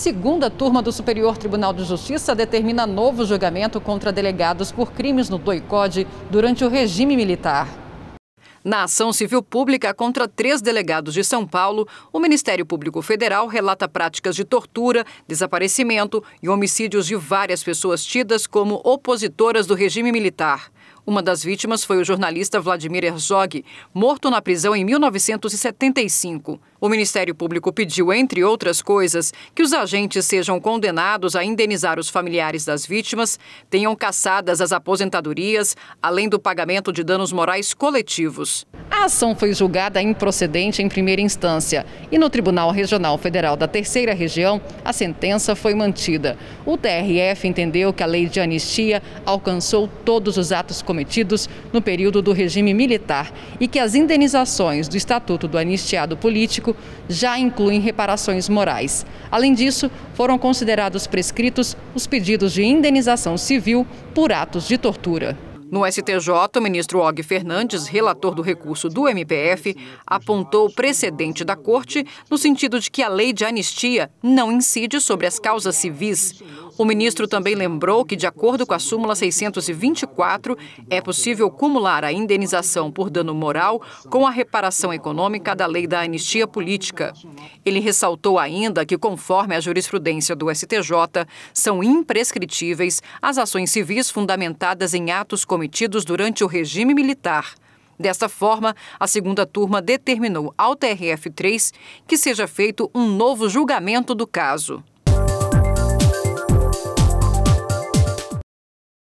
Segunda turma do Superior Tribunal de Justiça determina novo julgamento contra delegados por crimes no doicode durante o regime militar. Na ação civil pública contra três delegados de São Paulo, o Ministério Público Federal relata práticas de tortura, desaparecimento e homicídios de várias pessoas tidas como opositoras do regime militar. Uma das vítimas foi o jornalista Vladimir Herzog, morto na prisão em 1975. O Ministério Público pediu, entre outras coisas, que os agentes sejam condenados a indenizar os familiares das vítimas, tenham cassadas as aposentadorias, além do pagamento de danos morais coletivos. A ação foi julgada improcedente em primeira instância e no Tribunal Regional Federal da Terceira Região, a sentença foi mantida. O TRF entendeu que a lei de anistia alcançou todos os atos cometidos no período do regime militar e que as indenizações do Estatuto do Anistiado Político já incluem reparações morais. Além disso, foram considerados prescritos os pedidos de indenização civil por atos de tortura. No STJ, o ministro Og Fernandes, relator do recurso do MPF, apontou o precedente da corte no sentido de que a lei de anistia não incide sobre as causas civis. O ministro também lembrou que, de acordo com a súmula 624, é possível cumular a indenização por dano moral com a reparação econômica da lei da anistia política. Ele ressaltou ainda que, conforme a jurisprudência do STJ, são imprescritíveis as ações civis fundamentadas em atos cometidos durante o regime militar. Desta forma, a segunda turma determinou ao TRF3 que seja feito um novo julgamento do caso.